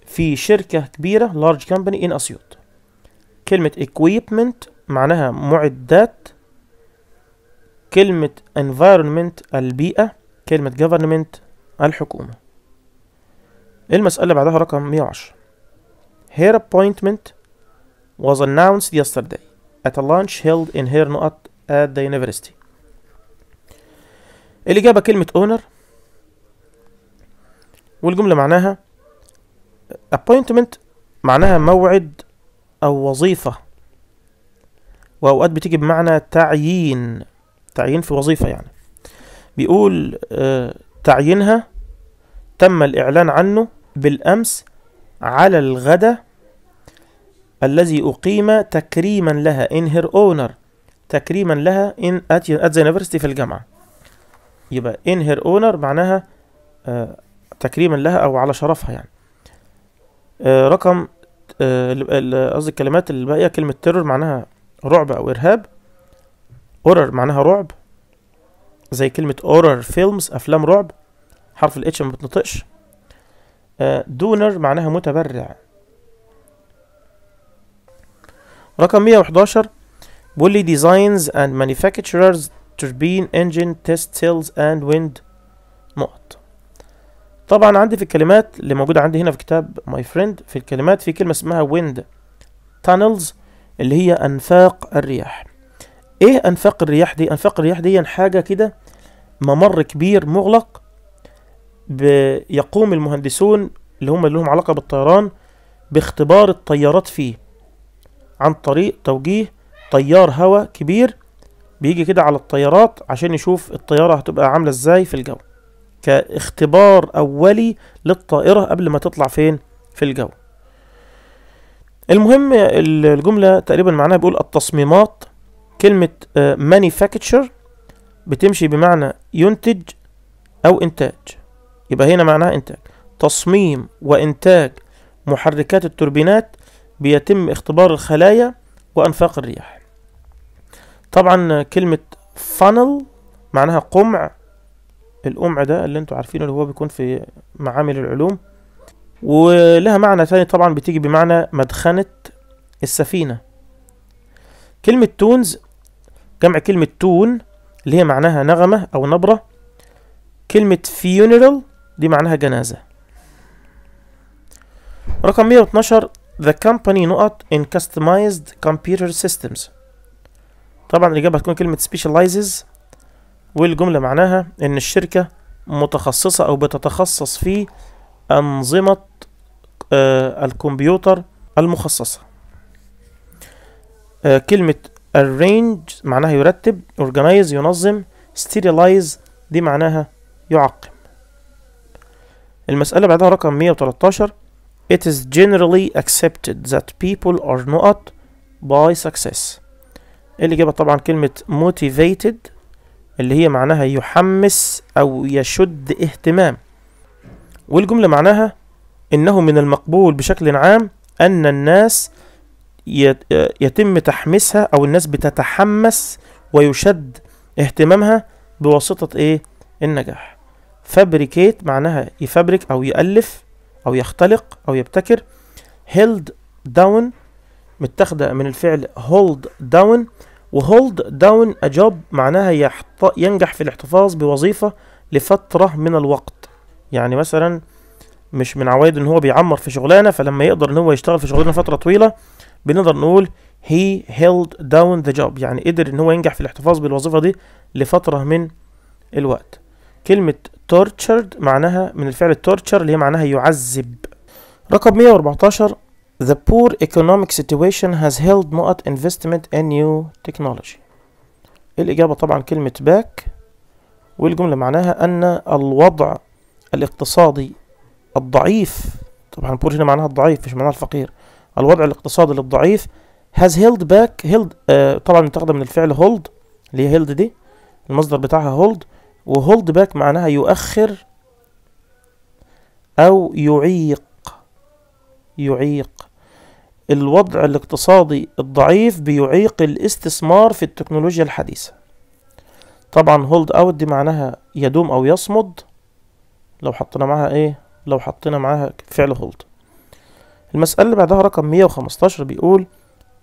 في شركة كبيرة لارج كامباني إن أسيوط كلمة equipment معناها معدات كلمة environment البيئة كلمة government الحكومة المسألة بعدها رقم 110 hair appointment was announced yesterday at a lunch held in Hernuat at the university الإجابة كلمة owner والجملة معناها appointment معناها موعد أو وظيفة وأوقات بتيجي بمعنى تعيين تعيين في وظيفة يعني بيقول آه، تعيينها تم الإعلان عنه بالأمس على الغدا الذي أقيم تكريما لها in her honor تكريما لها in at, at the university في الجامعة يبقى in her honor معناها آه تكريما لها أو على شرفها يعني آه رقم آه، قصدي الكلمات الباقية كلمة تيرور معناها رعب أو إرهاب horror معناها رعب زي كلمة horror فيلمز أفلام رعب حرف الاتش ما بتنطقش دونر آه، معناها متبرع رقم 111 بولي ديزاينز اند مانيفاكتشرز توربين انجن تيست سيلز اند ويند نقط طبعا عندي في الكلمات اللي موجودة عندي هنا في كتاب ماي فريند في الكلمات في كلمة اسمها ويند تانلز اللي هي انفاق الرياح ايه انفاق الرياح دي انفاق الرياح دي حاجة كده ممر كبير مغلق بيقوم المهندسون اللي هم اللي لهم علاقة بالطيران باختبار الطيارات فيه عن طريق توجيه طيار هواء كبير بيجي كده على الطيارات عشان يشوف الطيارة هتبقى عاملة ازاي في الجو كاختبار أولي للطائرة قبل ما تطلع فين في الجو المهم الجملة تقريبا معناها بيقول التصميمات كلمة آه، manufacture بتمشي بمعنى ينتج أو إنتاج يبقى هنا معناها إنتاج تصميم وإنتاج محركات التوربينات بيتم اختبار الخلايا وأنفاق الرياح طبعا كلمة funnel معناها قمع القمع ده اللي انتوا عارفينه اللي هو بيكون في معامل العلوم ولها معنى تاني طبعا بتيجي بمعنى مدخنة السفينة كلمة تونز جمع كلمة تون اللي هي معناها نغمة أو نبرة كلمة funeral دي معناها جنازة رقم 112 the company نقط in customized computer systems طبعا الإجابة هتكون كلمة specializes والجملة معناها إن الشركة متخصصة أو بتتخصص في أنظمة آه، الكمبيوتر المخصصة آه، كلمة arrange معناها يرتب organize ينظم sterilize دي معناها يعقم المسألة بعدها رقم 113 It is generally accepted that people are not by success الإجابة طبعا كلمة motivated اللي هي معناها يحمس أو يشد اهتمام والجملة معناها إنه من المقبول بشكل عام أن الناس يتم تحميسها أو الناس بتتحمس ويشد اهتمامها بواسطة إيه النجاح فابريكيت معناها يفبرك أو يألف أو يختلق أو يبتكر held down متاخدة من الفعل hold down وhold down a job معناها يحط ينجح في الاحتفاظ بوظيفة لفترة من الوقت يعني مثلا مش من عوايد ان هو بيعمر في شغلانة فلما يقدر ان هو يشتغل في شغلانة فترة طويلة بنقدر نقول he held down the job يعني قدر ان هو ينجح في الاحتفاظ بالوظيفة دي لفترة من الوقت كلمة tortured معناها من الفعل torture اللي هي معناها يعذب رقم 114 The poor economic situation has held نقط investment in new technology الإجابة طبعا كلمة back والجملة معناها أن الوضع الاقتصادي الضعيف طبعا poor هنا معناها الضعيف مش معناها الفقير الوضع الاقتصادي الضعيف has held back held آه طبعا متاخدة من الفعل hold اللي هي held دي المصدر بتاعها hold وهولد باك معناها يؤخر أو يعيق يعيق الوضع الاقتصادي الضعيف بيعيق الاستثمار في التكنولوجيا الحديثة طبعا هولد اوت دي معناها يدوم او يصمد لو حطينا معاها ايه لو حطينا معاها فعل هولد المسألة اللي بعدها رقم 115 بيقول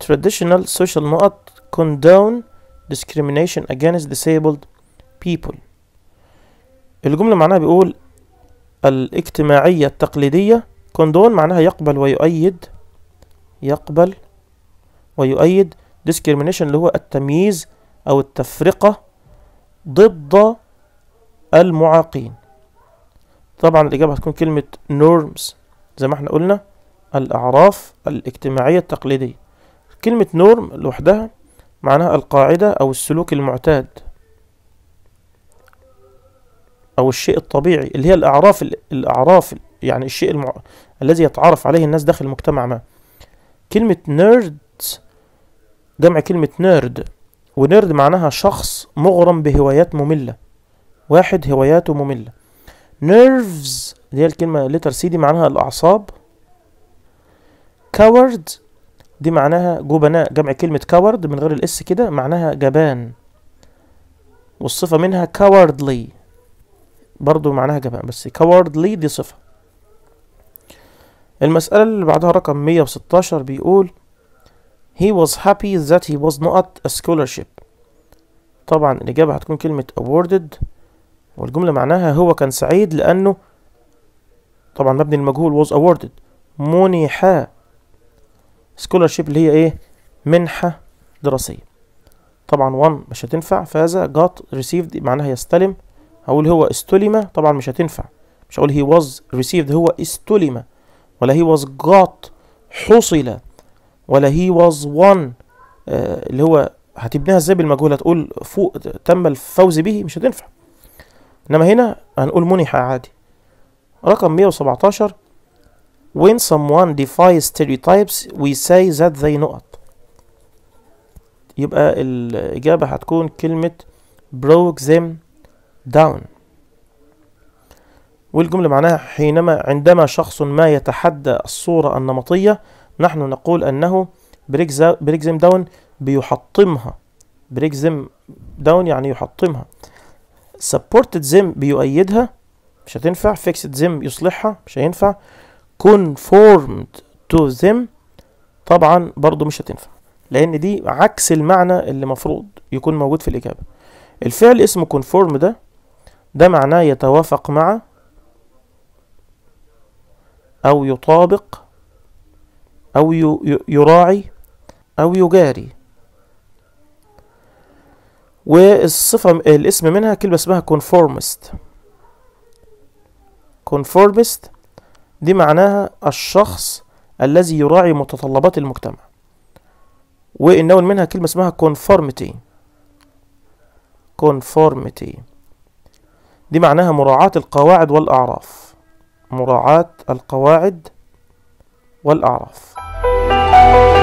traditional social نقط condone discrimination against disabled people الجملة معناها بيقول الاجتماعية التقليدية كوندون معناها يقبل ويؤيد يقبل ويؤيد discrimination اللي هو التمييز أو التفرقة ضد المعاقين طبعا الإجابة هتكون كلمة norms زي ما احنا قلنا الأعراف الاجتماعية التقليدية كلمة نورم لوحدها معناها القاعدة أو السلوك المعتاد او الشيء الطبيعي اللي هي الاعراف الاعراف يعني الشيء المع... الذي يتعارف عليه الناس داخل مجتمع ما كلمة نيرد جمع كلمة نيرد ونيرد معناها شخص مغرم بهوايات مملة واحد هواياته مملة نيرفز دي الكلمة لتر سي دي معناها الأعصاب كاورد دي معناها جبناء جمع كلمة كاورد من غير الاس كده معناها جبان والصفة منها كاوردلي برضو معناها جبان بس cowardly دي صفة المسألة اللي بعدها رقم 116 بيقول he was happy that he was not a scholarship طبعا الإجابة هتكون كلمة awarded والجملة معناها هو كان سعيد لأنه طبعا مبني المجهول was awarded منح scholarship اللي هي ايه منحة دراسية طبعا one مش هتنفع فهذا got received معناها يستلم هقول هو استلم طبعا مش هتنفع مش هقول هي واز ريسيفد هو استلم ولا هي واز جات حصل ولا هي واز وان اللي هو هتبنيها ازاي بالمجهول هتقول فوق تم الفوز به مش هتنفع انما هنا هنقول منح عادي رقم 117 when someone defies stereotypes we say that they not يبقى الإجابة هتكون كلمة broke them داون والجملة معناها حينما عندما شخص ما يتحدى الصورة النمطية نحن نقول أنه بريكزم داون بيحطمها بريكزم داون يعني يحطمها سبورتد زيم بيؤيدها مش هتنفع فيكسد زيم يصلحها مش هينفع كونفورمد تو زيم طبعا برضو مش هتنفع لان دي عكس المعنى اللي مفروض يكون موجود في الاجابه الفعل اسمه conform ده ده معناه يتوافق مع أو يطابق أو يراعي أو يجاري والصفة الاسم منها كلمة اسمها conformist conformist دي معناها الشخص الذي يراعي متطلبات المجتمع والنون منها كلمة اسمها conformity conformity دي معناها مراعاة القواعد والأعراف مراعاة القواعد والأعراف